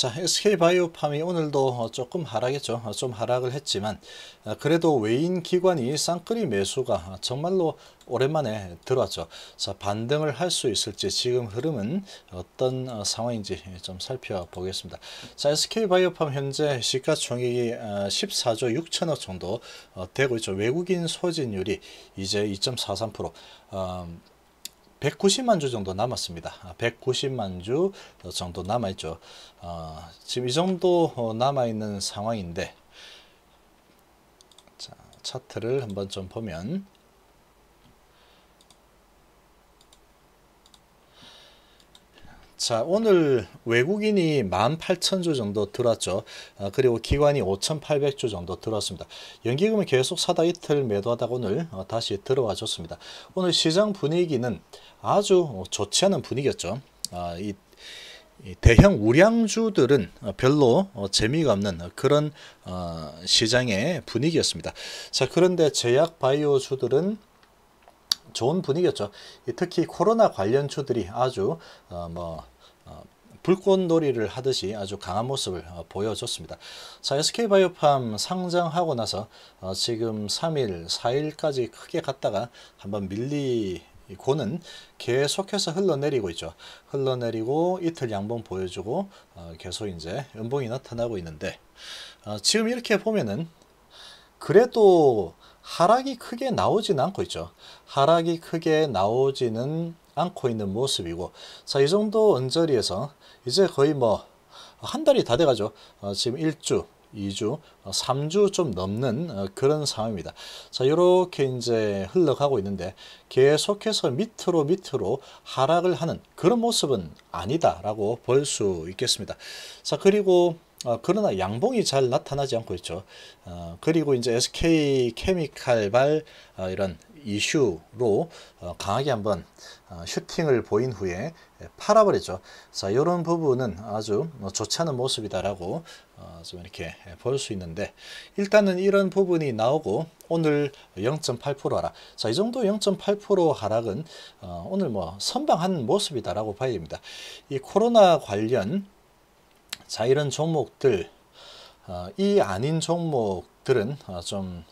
자 SK바이오팜이 오늘도 조금 하락했죠. 좀 하락을 했지만 그래도 외인 기관이 쌍끌이 매수가 정말로 오랜만에 들어왔죠. 자 반등을 할 수 있을지 지금 흐름은 어떤 상황인지 좀 살펴보겠습니다. 자 SK바이오팜 현재 시가총액이 14조 어, 6천억 정도 어, 되고 있죠. 외국인 소진율이 이제 2.43% 190만 주 정도 남았습니다. 190만 아, 주 정도 남아있죠. 어, 지금 이 정도 어, 남아있는 상황인데 자, 차트를 한번 좀 보면 자 오늘 외국인이 18,000조 정도 들었죠. 아, 그리고 기관이 5,800조 정도 들었습니다. 연기금은 계속 사다 이틀 매도하다가 오늘 어, 다시 들어와 줬습니다. 오늘 시장 분위기는 아주 좋지 않은 분위기였죠. 아, 이 대형 우량주들은 별로 어, 재미가 없는 그런 어, 시장의 분위기였습니다. 자 그런데 제약 바이오주들은 좋은 분위기였죠. 특히 코로나 관련주들이 아주 어, 뭐 어, 불꽃놀이를 하듯이 아주 강한 모습을 어, 보여줬습니다. 자, SK바이오팜 상장하고 나서 어, 지금 3일, 4일까지 크게 갔다가 한번 밀리 고는 계속해서 흘러내리고 있죠. 흘러내리고 이틀 양봉 보여주고 어, 계속 이제 음봉이 나타나고 있는데 지금 이렇게 보면은 그래도 하락이 크게 나오지는 않고 있죠. 하락이 크게 나오지는 않고 있는 모습이고 자이 정도 언저리에서 이제 거의 뭐 한 달이 다 돼가죠. 어, 지금 1주 2주, 3주 어, 좀 넘는 어, 그런 상황입니다. 자, 이렇게 이제 흘러가고 있는데 계속해서 밑으로 밑으로 하락을 하는 그런 모습은 아니다라고 볼 수 있겠습니다. 자, 그리고 어, 그러나 양봉이 잘 나타나지 않고 있죠. 어, 그리고 이제 SK 케미칼발 어, 이런 이슈로 어, 강하게 한번 어, 슈팅을 보인 후에 예, 팔아버리죠. 자, 이런 부분은 아주 뭐 좋지 않은 모습이다라고 어, 좀 이렇게 예, 볼수 있는데 일단은 이런 부분이 나오고 오늘 0.8% 하락. 자, 이 정도 0.8% 하락은 오늘 뭐 선방한 모습이다라고 봐야 됩니다. 이 코로나 관련 자 이런 종목들 어, 이 아닌 종목들은 어, 좀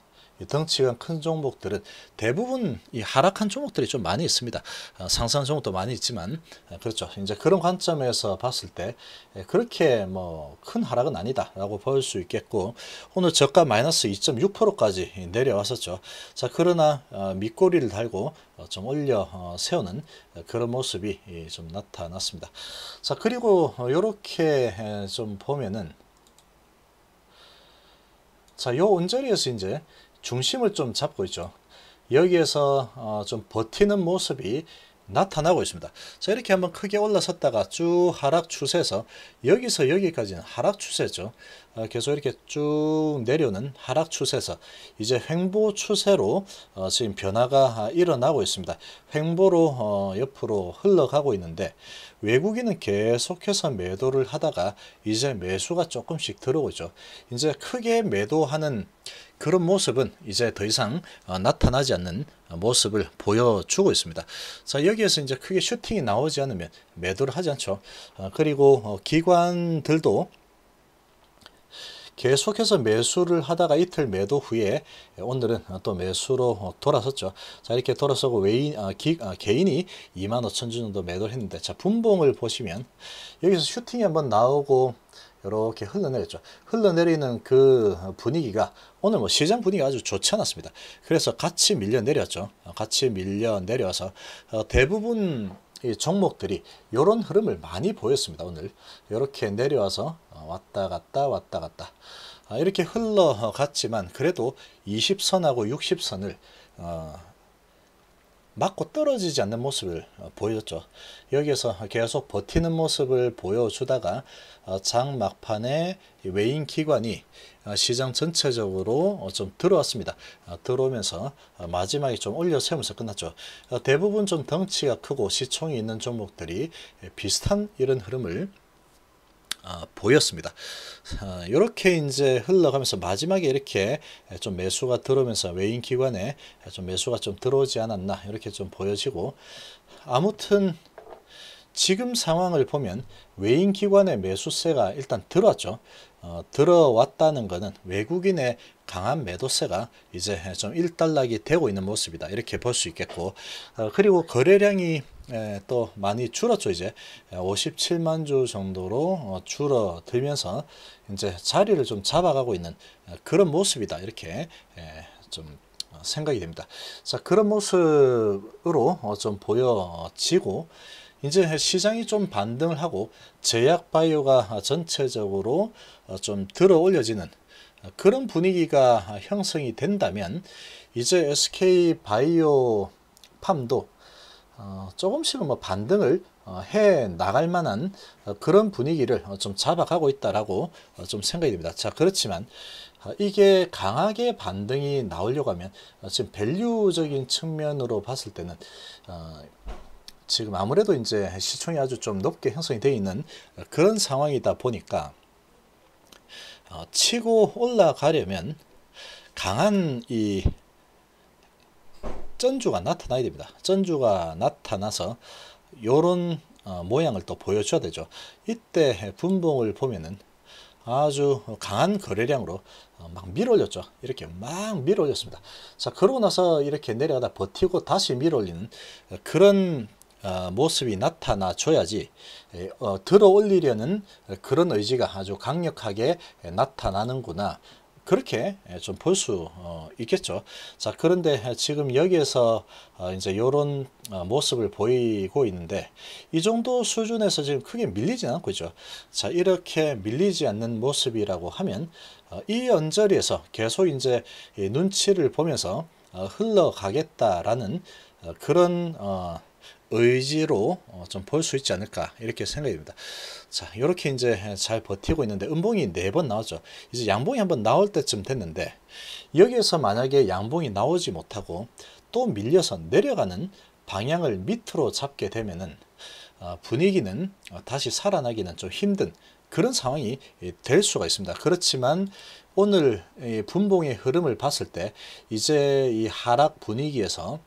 덩치가 큰 종목들은 대부분 이 하락한 종목들이 좀 많이 있습니다. 아, 상상 종목도 많이 있지만 아, 그렇죠. 이제 그런 관점에서 봤을 때 예, 그렇게 뭐 큰 하락은 아니다라고 볼 수 있겠고 오늘 저가 마이너스 2.6%까지 내려왔었죠. 자 그러나 어, 밑꼬리를 달고 어, 좀 올려 어, 세우는 그런 모습이 좀 나타났습니다. 자 그리고 이렇게 좀 보면은 자, 요 언저리에서 이제 중심을 좀 잡고 있죠. 여기에서 어, 좀 버티는 모습이 나타나고 있습니다. 자 이렇게 한번 크게 올라섰다가 쭉 하락 추세에서 여기서 여기까지는 하락 추세죠. 어, 계속 이렇게 쭉 내려오는 하락 추세에서 이제 횡보 추세로 어, 지금 변화가 아, 일어나고 있습니다. 횡보로 어, 옆으로 흘러가고 있는데 외국인은 계속해서 매도를 하다가 이제 매수가 조금씩 들어오죠. 이제 크게 매도하는 그런 모습은 이제 더 이상 어, 나타나지 않는 모습을 보여주고 있습니다. 자 여기에서 이제 크게 슈팅이 나오지 않으면 매도를 하지 않죠. 어, 그리고 어, 기관들도 계속해서 매수를 하다가 이틀 매도 후에 오늘은 또 매수로 돌아섰죠. 자 이렇게 돌아서고 외인, 아, 기, 아, 개인이 2만 5천 주 정도 매도를 했는데 자 분봉을 보시면 여기서 슈팅이 한번 나오고 이렇게 흘러내렸죠. 흘러내리는 그 분위기가 오늘 뭐 시장 분위기가 아주 좋지 않았습니다. 그래서 같이 밀려 내렸죠. 같이 밀려 내려서 어, 대부분 이 종목들이 이런 흐름을 많이 보였습니다. 오늘 이렇게 내려와서 어, 왔다 갔다 왔다 갔다 아, 이렇게 흘러갔지만 그래도 20선하고 60선을 맞고 떨어지지 않는 모습을 어, 보여줬죠. 여기에서 계속 버티는 모습을 보여주다가 어, 장 막판에 외인 기관이 어, 시장 전체적으로 좀 들어왔습니다. 들어오면서 마지막에 좀 올려 세우면서 끝났죠. 대부분 좀 덩치가 크고 시총이 있는 종목들이 예, 비슷한 이런 흐름을 어, 보였습니다. 이렇게 어, 이제 흘러가면서 마지막에 이렇게 좀 매수가 들어오면서 외인 기관에 좀 매수가 좀 들어오지 않았나 이렇게 좀 보여지고 아무튼 지금 상황을 보면 외인기관의 매수세가 일단 들어왔죠. 어, 들어왔다는 것은 외국인의 강한 매도세가 이제 좀 일단락이 되고 있는 모습이다. 이렇게 볼 수 있겠고 어, 그리고 거래량이 에, 또 많이 줄었죠 이제 57만 주 정도로 어, 줄어들면서 이제 자리를 좀 잡아가고 있는 어, 그런 모습이다 이렇게 에, 좀 생각이 됩니다 자 그런 모습으로 어, 좀 보여지고 이제 시장이 좀 반등을 하고 제약 바이오가 전체적으로 어, 좀 들어 올려지는 그런 분위기가 형성이 된다면 이제 SK 바이오 팜도 어, 조금씩은 뭐 반등을 어, 해 나갈 만한 그런 분위기를 좀 잡아가고 있다라고 좀 생각이 됩니다. 자 그렇지만 이게 강하게 반등이 나오려고 하면 지금 밸류적인 측면으로 봤을 때는 지금 아무래도 이제 시총이 아주 좀 높게 형성이 되어 있는 그런 상황이다 보니까 어, 치고 올라가려면 강한 이 전주가 나타나야 됩니다. 전주가 나타나서 요런 어, 모양을 또 보여줘야 되죠. 이때 분봉을 보면은 아주 강한 거래량으로 어, 막 밀어올렸죠. 이렇게 막 밀어올렸습니다. 자 그러고 나서 이렇게 내려가다 버티고 다시 밀어올리는 그런 어, 모습이 나타나줘야지 어, 들어올리려는 그런 의지가 아주 강력하게 나타나는구나. 그렇게 좀 볼수 어, 있겠죠. 자, 그런데 지금 여기에서 이제 이런 모습을 보이고 있는데 이 정도 수준에서 지금 크게 밀리지 않고 있죠. 자, 이렇게 밀리지 않는 모습이라고 하면 이 언저리에서 계속 이제 눈치를 보면서 흘러가겠다라는 그런 의지로 어, 좀볼 수 있지 않을까 이렇게 생각이 듭니다. 자 이렇게 이제 잘 버티고 있는데 음봉이 네 번 나오죠. 이제 양봉이 한번 나올 때쯤 됐는데 여기에서 만약에 양봉이 나오지 못하고 또 밀려서 내려가는 방향을 밑으로 잡게 되면은 어, 분위기는 어, 다시 살아나기는 좀 힘든 그런 상황이 될 수가 있습니다. 그렇지만 오늘 분봉의 흐름을 봤을 때 이제 이 하락 분위기에서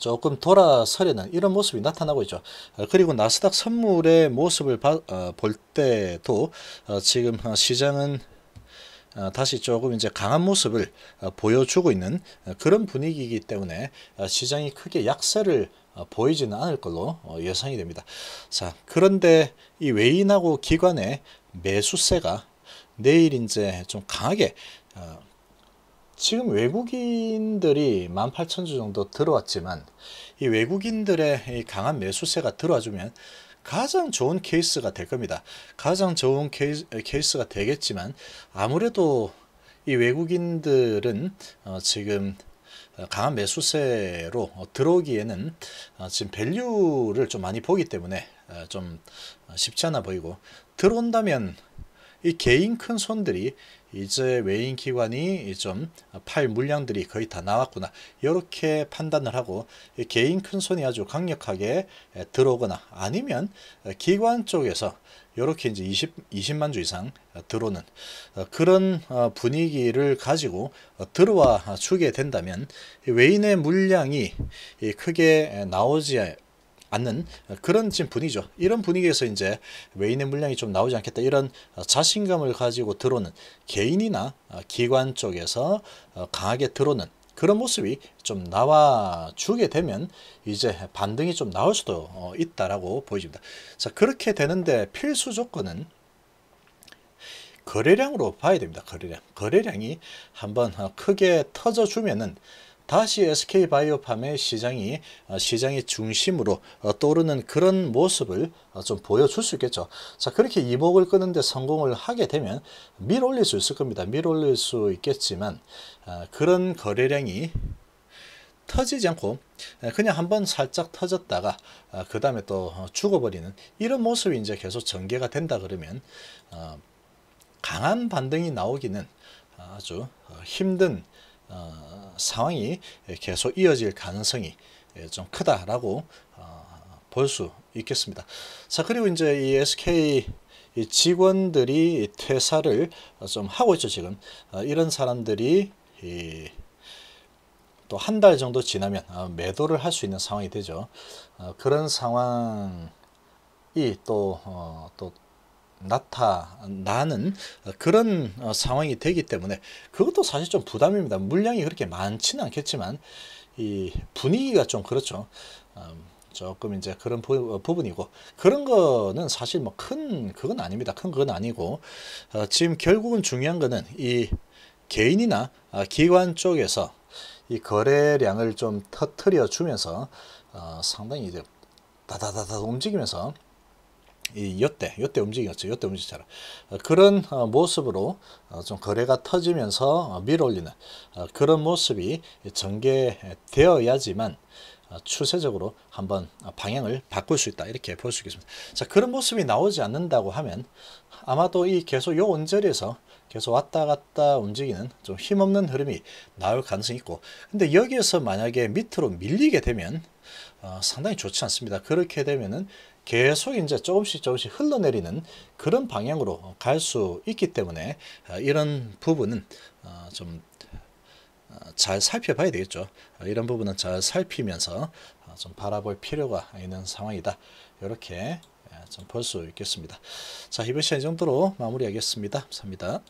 조금 돌아서려는 이런 모습이 나타나고 있죠. 어, 그리고 나스닥 선물의 모습을 어, 볼 때도 어, 지금 시장은 다시 조금 이제 강한 모습을 보여주고 있는 그런 분위기이기 때문에 시장이 크게 약세를 보이지는 않을 걸로 예상이 됩니다. 자, 그런데 이 외인하고 기관의 매수세가 내일 이제 좀 강하게 지금 외국인들이 18,000주 정도 들어왔지만 이 외국인들의 이 강한 매수세가 들어와주면 가장 좋은 케이스가 될 겁니다. 가장 좋은 케이스, 케이스가 되겠지만 아무래도 이 외국인들은 어, 지금 어, 강한 매수세로 어, 들어오기에는 어, 지금 밸류를 좀 많이 보기 때문에 좀 쉽지 않아 보이고 들어온다면 이 개인 큰 손들이 이제 외인 기관이 좀 팔 물량들이 거의 다 나왔구나 이렇게 판단을 하고 개인 큰 손이 아주 강력하게 들어오거나 아니면 기관 쪽에서 이렇게 이제 20, 20만 주 이상 어, 들어오는 어, 그런 어, 분위기를 가지고 들어와 주게 된다면 외인의 물량이 크게 나오지 않는 그런 지금 분위기죠. 이런 분위기에서 이제 외인의 물량이 좀 나오지 않겠다 이런 자신감을 가지고 들어오는 개인이나 기관 쪽에서 강하게 들어오는 그런 모습이 좀 나와주게 되면 이제 반등이 좀 나올 수도 있다라고 보여집니다. 자 그렇게 되는데 필수 조건은 거래량으로 봐야 됩니다. 거래량. 거래량이 한번 크게 터져주면은 다시 SK 바이오팜의 시장이 어, 시장의 중심으로 어, 떠오르는 그런 모습을 어, 좀 보여줄 수 있겠죠. 자 그렇게 이복을 끄는데 성공을 하게 되면 밀올릴 수 있을 겁니다. 밀올릴 수 있겠지만 그런 거래량이 터지지 않고 그냥 한번 살짝 터졌다가 그 다음에 또 죽어버리는 이런 모습이 이제 계속 전개가 된다 그러면 강한 반등이 나오기는 아주 힘든 어, 상황이 계속 이어질 가능성이 좀 크다라고 어, 볼 수 있겠습니다. 자 그리고 이제 이 SK 직원들이 퇴사를 좀 하고 있죠 지금 어, 이런 사람들이 또 한 달 정도 지나면 어, 매도를 할 수 있는 상황이 되죠. 어, 그런 상황이 또또 또 어, 나타나는 그런 어, 상황이 되기 때문에 그것도 사실 좀 부담입니다. 물량이 그렇게 많지는 않겠지만 이 분위기가 좀 그렇죠. 음, 조금 이제 그런 부, 어, 분이고 그런 거는 사실 뭐 큰 그건 아닙니다. 큰 그건 아니고 어, 지금 결국은 중요한 거는 이 개인이나 아, 기관 쪽에서 이 거래량을 좀 터트려 주면서 상당히 이제 다다다다 움직이면서 이 요때 요때 움직였죠 요때 움직였잖아 어, 그런 어, 모습으로 어, 좀 거래가 터지면서 밀어올리는 그런 모습이 전개되어야지만 추세적으로 한번 방향을 바꿀 수 있다 이렇게 볼 수 있겠습니다 자 그런 모습이 나오지 않는다고 하면 아마도 이 계속 요 원절에서 계속 왔다 갔다 움직이는 좀 힘없는 흐름이 나올 가능성이 있고 근데 여기에서 만약에 밑으로 밀리게 되면 어, 상당히 좋지 않습니다. 그렇게 되면은 계속 이제 조금씩 조금씩 흘러내리는 그런 방향으로 갈 수 있기 때문에 어, 이런 부분은 어, 좀잘 어, 살펴봐야 되겠죠. 이런 부분은 잘 살피면서 좀 바라볼 필요가 있는 상황이다. 이렇게 예, 좀볼 수 있겠습니다. 자 이번 시간 이 정도로 마무리하겠습니다. 감사합니다.